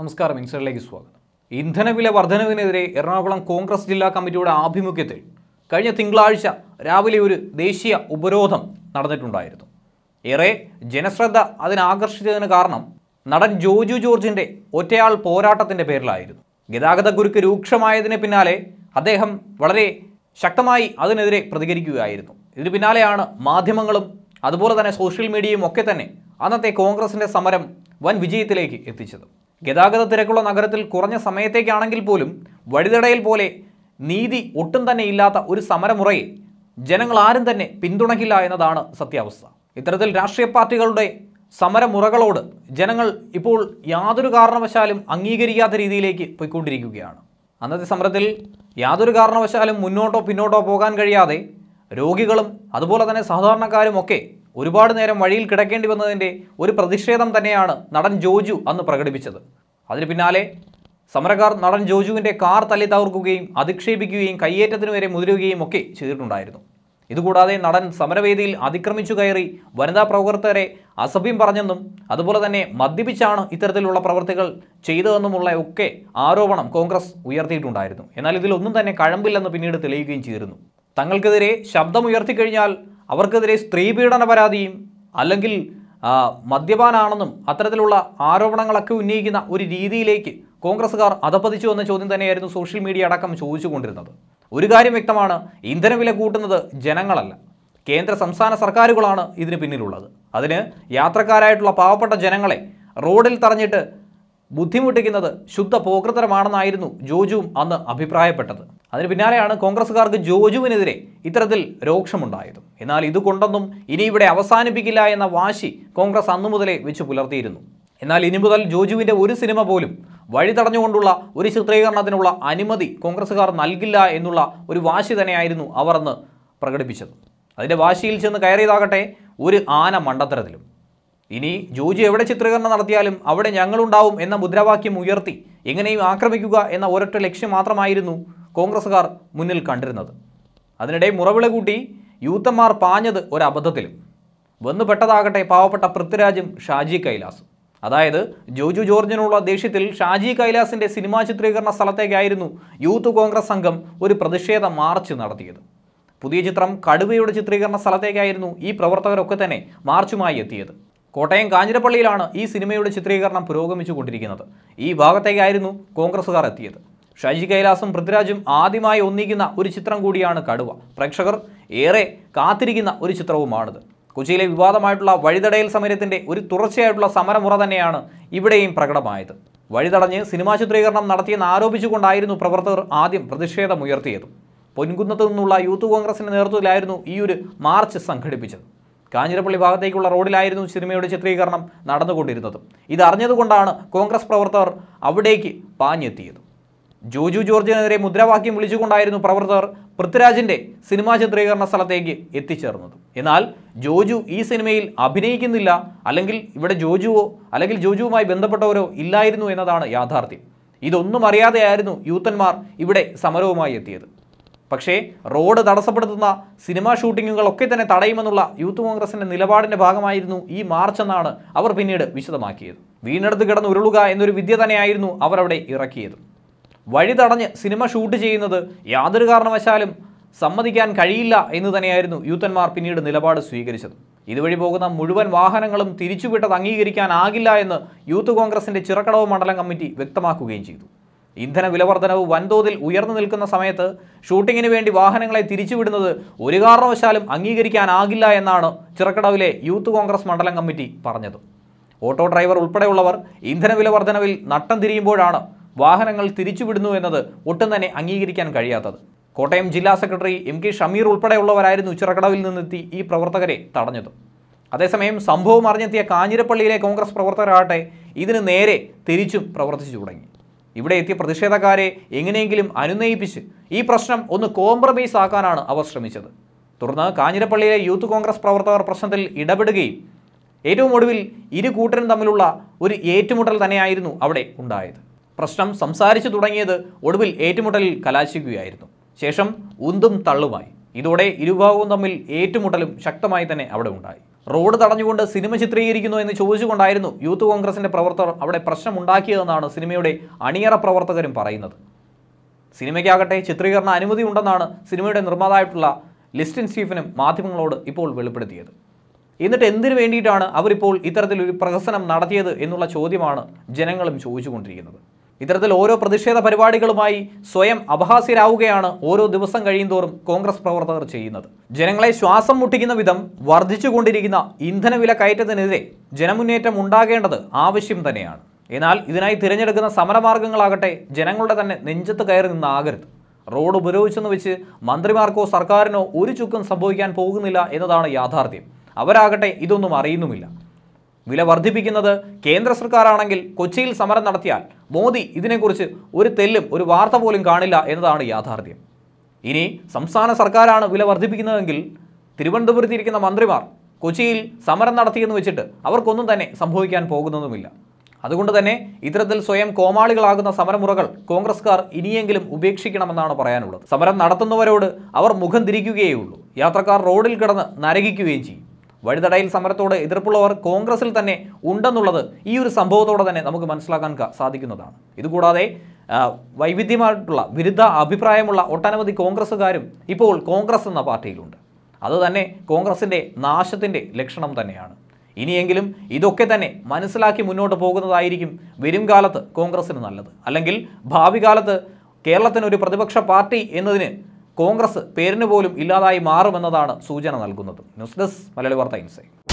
നമസ്കാരം ഇൻസൈഡിലേക്ക് സ്വാഗതം ഇന്ധനവില വർധനവിനെതിരെ എറണാകുളം കോൺഗ്രസ് ജില്ലാ കമ്മിറ്റിയുടെ ആഭിമുഖ്യത്തിൽ കഴിഞ്ഞ തിങ്കളാഴ്ച രാവിലെ ഒരു ദേശീയ ഉപരോധം നടന്നിട്ടുണ്ടായിരുന്നു ഏറെ ജനശ്രദ്ധ അതിനാകർഷിച്ചതിന് കാരണം നടൻ ജോജു ജോർജിൻ്റെ ഒറ്റയാൾ പോരാട്ടത്തിൻ്റെ പേരിലായിരുന്നു ഗതാഗത കുരുക്ക് രൂക്ഷമായതിന് പിന്നാലെ അദ്ദേഹം വളരെ ശക്തമായി അതിനെതിരെ പ്രതികരിക്കുകയായിരുന്നു ഇതിന് പിന്നാലെയാണ് മാധ്യമങ്ങളും അതുപോലെ തന്നെ സോഷ്യൽ മീഡിയയും ഒക്കെ തന്നെ അന്നത്തെ കോൺഗ്രസിൻ്റെ സമരം വൻ വിജയത്തിലേക്ക് എത്തിച്ചത് ഗതാഗത തിരക്കുള്ള നഗരത്തിൽ കുറഞ്ഞ സമയത്തേക്കാണെങ്കിൽ പോലും വഴിതടയിൽ പോലെ നീതി ഒട്ടും തന്നെ ഇല്ലാത്ത ഒരു സമരമുറയെ ജനങ്ങൾ ആരും തന്നെ പിന്തുണയ്ക്കില്ല എന്നതാണ് സത്യാവസ്ഥ ഇത്തരത്തിൽ രാഷ്ട്രീയ പാർട്ടികളുടെ സമരമുറകളോട് ജനങ്ങൾ ഇപ്പോൾ യാതൊരു കാരണവശാലും അംഗീകരിക്കാത്ത രീതിയിലേക്ക് പോയിക്കൊണ്ടിരിക്കുകയാണ് അന്നത്തെ സമരത്തിൽ യാതൊരു കാരണവശാലും മുന്നോട്ടോ പിന്നോട്ടോ പോകാൻ കഴിയാതെ രോഗികളും അതുപോലെ തന്നെ സാധാരണക്കാരും ഒക്കെ ഒരുപാട് നേരം വഴിയിൽ കിടക്കേണ്ടി വന്നതിൻ്റെ ഒരു പ്രതിഷേധം തന്നെയാണ് നടൻ ജോജു അന്ന് പ്രകടിപ്പിച്ചത് അതിന് പിന്നാലെ സമരക്കാർ നടൻ ജോജുവിൻ്റെ കാർ തല്ലി തകർക്കുകയും അധിക്ഷേപിക്കുകയും കയ്യേറ്റത്തിനു വരെ മുതിരുകയും ഒക്കെ ചെയ്തിട്ടുണ്ടായിരുന്നു ഇതുകൂടാതെ നടൻ സമരവേദിയിൽ അതിക്രമിച്ചു കയറി വനിതാ പ്രവർത്തകരെ അസഭ്യം പറഞ്ഞെന്നും അതുപോലെ തന്നെ മദ്യപിച്ചാണ് ഇത്തരത്തിലുള്ള പ്രവർത്തികൾ ചെയ്തതെന്നുമുള്ള ഒക്കെ ആരോപണം കോൺഗ്രസ് ഉയർത്തിയിട്ടുണ്ടായിരുന്നു എന്നാൽ ഇതിലൊന്നും തന്നെ കഴമ്പില്ലെന്ന് പിന്നീട് തെളിയുകയും ചെയ്തിരുന്നു തങ്ങൾക്കെതിരെ ശബ്ദമുയർത്തിക്കഴിഞ്ഞാൽ അവർക്കെതിരെ സ്ത്രീപീഡന പരാതിയും അല്ലെങ്കിൽ മദ്യപാനാണെന്നും അത്തരത്തിലുള്ള ആരോപണങ്ങളൊക്കെ ഉന്നയിക്കുന്ന ഒരു രീതിയിലേക്ക് കോൺഗ്രസ്സുകാർ അധപ്പതിച്ചു എന്ന ചോദ്യം തന്നെയായിരുന്നു സോഷ്യൽ മീഡിയ അടക്കം ചോദിച്ചുകൊണ്ടിരുന്നത് ഒരു കാര്യം വ്യക്തമാണ് ഇന്ധനവില കൂട്ടുന്നത് ജനങ്ങളല്ല കേന്ദ്ര സംസ്ഥാന സർക്കാരുകളാണ് ഇതിന് പിന്നിലുള്ളത് അതിന് യാത്രക്കാരായിട്ടുള്ള പാവപ്പെട്ട ജനങ്ങളെ റോഡിൽ തറഞ്ഞിട്ട് ബുദ്ധിമുട്ടിക്കുന്നത് ശുദ്ധ പോകൃതരമാണെന്നായിരുന്നു ജോജുവും അന്ന് അഭിപ്രായപ്പെട്ടത് അതിന് പിന്നാലെയാണ് കോൺഗ്രസ്സുകാർക്ക് ജോജുവിനെതിരെ ഇത്തരത്തിൽ രോക്ഷമുണ്ടായത് എന്നാൽ ഇതുകൊണ്ടൊന്നും ഇനി ഇവിടെ അവസാനിപ്പിക്കില്ല എന്ന വാശി കോൺഗ്രസ് അന്നു മുതലേ വെച്ച് പുലർത്തിയിരുന്നു എന്നാൽ ഇനി മുതൽ ജോജുവിൻ്റെ ഒരു സിനിമ പോലും വഴി തടഞ്ഞുകൊണ്ടുള്ള ഒരു ചിത്രീകരണത്തിനുള്ള അനുമതി കോൺഗ്രസ്സുകാർ നൽകില്ല എന്നുള്ള ഒരു വാശി തന്നെയായിരുന്നു അവർ അന്ന് പ്രകടിപ്പിച്ചത് അതിൻ്റെ വാശിയിൽ ചെന്ന് കയറിയതാകട്ടെ ഒരു ആന മണ്ടത്തരത്തിലും ഇനി ജോജി എവിടെ ചിത്രീകരണം നടത്തിയാലും അവിടെ ഞങ്ങളുണ്ടാവും എന്ന മുദ്രാവാക്യം ഉയർത്തി എങ്ങനെയും ആക്രമിക്കുക എന്ന ഒരൊറ്റ ലക്ഷ്യം മാത്രമായിരുന്നു കോൺഗ്രസ്സുകാർ മുന്നിൽ കണ്ടിരുന്നത് അതിനിടെ മുറവിളി കൂട്ടി യൂത്തന്മാർ പാഞ്ഞത് ഒരബദ്ധത്തിലും വന്നുപെട്ടതാകട്ടെ പാവപ്പെട്ട പൃഥ്വിരാജും ഷാജി കൈലാസും അതായത് ജോജു ജോർജിനുള്ള ദേഷ്യത്തിൽ ഷാജി കൈലാസിൻ്റെ സിനിമാ ചിത്രീകരണ സ്ഥലത്തേക്കായിരുന്നു യൂത്ത് കോൺഗ്രസ് സംഘം ഒരു പ്രതിഷേധ മാർച്ച് നടത്തിയത് പുതിയ ചിത്രം കടുവയുടെ ചിത്രീകരണ സ്ഥലത്തേക്കായിരുന്നു ഈ പ്രവർത്തകരൊക്കെ തന്നെ മാർച്ചുമായി എത്തിയത് കോട്ടയം കാഞ്ഞിരപ്പള്ളിയിലാണ് ഈ സിനിമയുടെ ചിത്രീകരണം പുരോഗമിച്ചു കൊണ്ടിരിക്കുന്നത് ഈ ഭാഗത്തേക്കായിരുന്നു കോൺഗ്രസ്സുകാർ എത്തിയത് ഷാജി കൈലാസും പൃഥ്വിരാജും ആദ്യമായി ഒന്നിക്കുന്ന ഒരു ചിത്രം കൂടിയാണ് കടുവ പ്രേക്ഷകർ ഏറെ കാത്തിരിക്കുന്ന ഒരു ചിത്രവുമാണിത് കൊച്ചിയിലെ വിവാദമായിട്ടുള്ള വഴിതടയൽ സമരത്തിൻ്റെ ഒരു തുടർച്ചയായിട്ടുള്ള സമരമുറ തന്നെയാണ് ഇവിടെയും പ്രകടമായത് വഴിതടഞ്ഞ് സിനിമാ ചിത്രീകരണം നടത്തിയെന്ന് ആരോപിച്ചുകൊണ്ടായിരുന്നു പ്രവർത്തകർ ആദ്യം പ്രതിഷേധമുയർത്തിയത് പൊൻകുന്നത്ത് നിന്നുള്ള യൂത്ത് കോൺഗ്രസിൻ്റെ നേതൃത്വത്തിലായിരുന്നു ഈ ഒരു മാർച്ച് സംഘടിപ്പിച്ചത് കാഞ്ഞിരപ്പള്ളി ഭാഗത്തേക്കുള്ള റോഡിലായിരുന്നു സിനിമയുടെ ചിത്രീകരണം നടന്നുകൊണ്ടിരുന്നത് ഇതറിഞ്ഞതുകൊണ്ടാണ് കോൺഗ്രസ് പ്രവർത്തകർ അവിടേക്ക് പാഞ്ഞെത്തിയത് ജോജു ജോർജിനെതിരെ മുദ്രാവാക്യം വിളിച്ചുകൊണ്ടായിരുന്നു പ്രവർത്തകർ പൃഥ്വിരാജിന്റെ സിനിമാ ചിത്രീകരണ സ്ഥലത്തേക്ക് എത്തിച്ചേർന്നത് എന്നാൽ ജോജു ഈ സിനിമയിൽ അഭിനയിക്കുന്നില്ല അല്ലെങ്കിൽ ഇവിടെ ജോജുവോ അല്ലെങ്കിൽ ജോജുവുമായി ബന്ധപ്പെട്ടവരോ ഇല്ലായിരുന്നു എന്നതാണ് യാഥാർത്ഥ്യം ഇതൊന്നും അറിയാതെയായിരുന്നു യൂത്തന്മാർ ഇവിടെ സമരവുമായി എത്തിയത് പക്ഷേ റോഡ് തടസ്സപ്പെടുത്തുന്ന സിനിമാ ഷൂട്ടിങ്ങുകളൊക്കെ തന്നെ തടയുമെന്നുള്ള യൂത്ത് കോൺഗ്രസിന്റെ നിലപാടിന്റെ ഭാഗമായിരുന്നു ഈ മാർച്ച് എന്നാണ് അവർ പിന്നീട് വിശദമാക്കിയത് വീണെടുത്ത് കിടന്ന് ഉരുളുക എന്നൊരു വിദ്യ തന്നെയായിരുന്നു അവർ അവിടെ ഇറക്കിയത് വഴി തടഞ്ഞ് സിനിമ ഷൂട്ട് ചെയ്യുന്നത് യാതൊരു കാരണവശാലും സമ്മതിക്കാൻ കഴിയില്ല എന്ന് തന്നെയായിരുന്നു യൂത്തന്മാർ പിന്നീട് നിലപാട് സ്വീകരിച്ചത് ഇതുവഴി പോകുന്ന മുഴുവൻ വാഹനങ്ങളും തിരിച്ചുവിട്ടത് അംഗീകരിക്കാനാകില്ല എന്ന് യൂത്ത് കോൺഗ്രസിന്റെ ചിറക്കടവ് മണ്ഡലം കമ്മിറ്റി വ്യക്തമാക്കുകയും ചെയ്തു ഇന്ധന വിലവർദ്ധനവ് വൻതോതിൽ ഉയർന്നു നിൽക്കുന്ന സമയത്ത് ഷൂട്ടിങ്ങിന് വേണ്ടി വാഹനങ്ങളെ തിരിച്ചുവിടുന്നത് ഒരു കാരണവശാലും അംഗീകരിക്കാനാകില്ല എന്നാണ് ചിറക്കടവിലെ യൂത്ത് കോൺഗ്രസ് മണ്ഡലം കമ്മിറ്റി പറഞ്ഞത് ഓട്ടോ ഡ്രൈവർ ഉൾപ്പെടെയുള്ളവർ ഇന്ധന വിലവർദ്ധനവിൽ നട്ടം തിരിയുമ്പോഴാണ് വാഹനങ്ങൾ തിരിച്ചുവിടുന്നു എന്നത് ഒട്ടും തന്നെ അംഗീകരിക്കാൻ കഴിയാത്തത് കോട്ടയം ജില്ലാ സെക്രട്ടറി എം കെ ഷമീർ ഉൾപ്പെടെയുള്ളവരായിരുന്നു ചിറക്കടവിൽ നിന്നെത്തി ഈ പ്രവർത്തകരെ തടഞ്ഞത് അതേസമയം സംഭവം അറിഞ്ഞെത്തിയ കാഞ്ഞിരപ്പള്ളിയിലെ കോൺഗ്രസ് പ്രവർത്തകരാകട്ടെ ഇതിന് നേരെ തിരിച്ചും പ്രവർത്തിച്ചു തുടങ്ങി ഇവിടെ എത്തിയ പ്രതിഷേധക്കാരെ എങ്ങനെയെങ്കിലും അനുനയിപ്പിച്ച് ഈ പ്രശ്നം ഒന്ന് കോംപ്രമൈസ് ആക്കാനാണ് അവർ ശ്രമിച്ചത് തുടർന്ന് കാഞ്ഞിരപ്പള്ളിയിലെ യൂത്ത് കോൺഗ്രസ് പ്രവർത്തകർ പ്രശ്നത്തിൽ ഇടപെടുകയും ഏറ്റവും ഒടുവിൽ ഇരു കൂട്ടരും തമ്മിലുള്ള ഒരു ഏറ്റുമുട്ടൽ തന്നെയായിരുന്നു അവിടെ ഉണ്ടായത് പ്രശ്നം സംസാരിച്ചു തുടങ്ങിയത് ഒടുവിൽ ഏറ്റുമുട്ടലിൽ കലാശിക്കുകയായിരുന്നു ശേഷം ഉന്തും തള്ളുമായി ഇതോടെ ഇരുഭാഗവും തമ്മിൽ ഏറ്റുമുട്ടലും ശക്തമായി തന്നെ അവിടെ ഉണ്ടായി റോഡ് തടഞ്ഞുകൊണ്ട് സിനിമ ചിത്രീകരിക്കുന്നു എന്ന് ചോദിച്ചുകൊണ്ടായിരുന്നു യൂത്ത് കോൺഗ്രസിൻ്റെ പ്രവർത്തകർ അവിടെ പ്രശ്നമുണ്ടാക്കിയതെന്നാണ് സിനിമയുടെ അണിയറ പ്രവർത്തകരും പറയുന്നത് സിനിമയ്ക്കാകട്ടെ ചിത്രീകരണ അനുമതി ഉണ്ടെന്നാണ് സിനിമയുടെ നിർമ്മാതായിട്ടുള്ള ലിസ്റ്റിൻ സ്റ്റീഫനും മാധ്യമങ്ങളോട് ഇപ്പോൾ വെളിപ്പെടുത്തിയത് എന്നിട്ട് എന്തിനു വേണ്ടിയിട്ടാണ് അവരിപ്പോൾ ഇത്തരത്തിലൊരു പ്രഹസനം നടത്തിയത് എന്നുള്ള ചോദ്യമാണ് ജനങ്ങളും ചോദിച്ചുകൊണ്ടിരിക്കുന്നത് ഇത്തരത്തിൽ ഓരോ പ്രതിഷേധ പരിപാടികളുമായി സ്വയം അപഹാസ്യരാവുകയാണ് ഓരോ ദിവസം കഴിയുന്തോറും കോൺഗ്രസ് പ്രവർത്തകർ ചെയ്യുന്നത് ജനങ്ങളെ ശ്വാസം മുട്ടിക്കുന്ന വിധം വർദ്ധിച്ചുകൊണ്ടിരിക്കുന്ന ഇന്ധനവില കയറ്റത്തിനെതിരെ ജനമുന്നേറ്റം ഉണ്ടാകേണ്ടത് ആവശ്യം തന്നെയാണ് എന്നാൽ ഇതിനായി തിരഞ്ഞെടുക്കുന്ന സമരമാർഗങ്ങളാകട്ടെ ജനങ്ങളുടെ തന്നെ നെഞ്ചത്ത് കയറി നിന്നാകരുത് റോഡ് ഉപരോധിച്ചെന്ന് വെച്ച് മന്ത്രിമാർക്കോ സർക്കാരിനോ ഒരു ചുക്കും സംഭവിക്കാൻ പോകുന്നില്ല എന്നതാണ് യാഥാർത്ഥ്യം അവരാകട്ടെ ഇതൊന്നും അറിയുന്നുമില്ല വില വർദ്ധിപ്പിക്കുന്നത് കേന്ദ്ര സർക്കാരാണെങ്കിൽ കൊച്ചിയിൽ സമരം നടത്തിയാൽ മോദി ഇതിനെക്കുറിച്ച് ഒരു തെല്ലും ഒരു വാർത്ത പോലും കാണില്ല എന്നതാണ് യാഥാർത്ഥ്യം ഇനി സംസ്ഥാന സർക്കാരാണ് വില വർദ്ധിപ്പിക്കുന്നതെങ്കിൽ തിരുവനന്തപുരത്തിരിക്കുന്ന മന്ത്രിമാർ കൊച്ചിയിൽ സമരം നടത്തിയെന്ന് വെച്ചിട്ട് അവർക്കൊന്നും തന്നെ സംഭവിക്കാൻ പോകുന്നതുമില്ല അതുകൊണ്ട് തന്നെ ഇത്തരത്തിൽ സ്വയം കോമാളികളാകുന്ന സമരമുറകൾ കോൺഗ്രസ്കാർ ഇനിയെങ്കിലും ഉപേക്ഷിക്കണമെന്നാണ് പറയാനുള്ളത് സമരം നടത്തുന്നവരോട് അവർ മുഖം തിരിക്കുകയേ ഉള്ളൂ യാത്രക്കാർ റോഡിൽ കിടന്ന് നരകിക്കുകയും ചെയ്യും വഴിതടയിൽ സമരത്തോട് എതിർപ്പുള്ളവർ കോൺഗ്രസിൽ തന്നെ ഉണ്ടെന്നുള്ളത് ഈ ഒരു സംഭവത്തോടെ തന്നെ നമുക്ക് മനസ്സിലാക്കാൻ സാധിക്കുന്നതാണ് ഇതുകൂടാതെ വൈവിധ്യമായിട്ടുള്ള വിരുദ്ധ അഭിപ്രായമുള്ള ഒട്ടനവധി കോൺഗ്രസ്സുകാരും ഇപ്പോൾ കോൺഗ്രസ് എന്ന പാർട്ടിയിലുണ്ട് അതുതന്നെ കോൺഗ്രസിൻ്റെ നാശത്തിൻ്റെ ലക്ഷണം തന്നെയാണ് ഇനിയെങ്കിലും ഇതൊക്കെ തന്നെ മനസ്സിലാക്കി മുന്നോട്ട് പോകുന്നതായിരിക്കും വരും കാലത്ത് കോൺഗ്രസ്സിന് നല്ലത് അല്ലെങ്കിൽ ഭാവി കാലത്ത് കേരളത്തിന് ഒരു പ്രതിപക്ഷ പാർട്ടി എന്നതിന് കോൺഗ്രസ് പേരിന് പോലും ഇല്ലാതായി മാറുമെന്നതാണ് സൂചന നൽകുന്നത് ന്യൂസ് ഡെസ്ക് മലയാളി വാർത്ത ഇൻസൈറ്റ്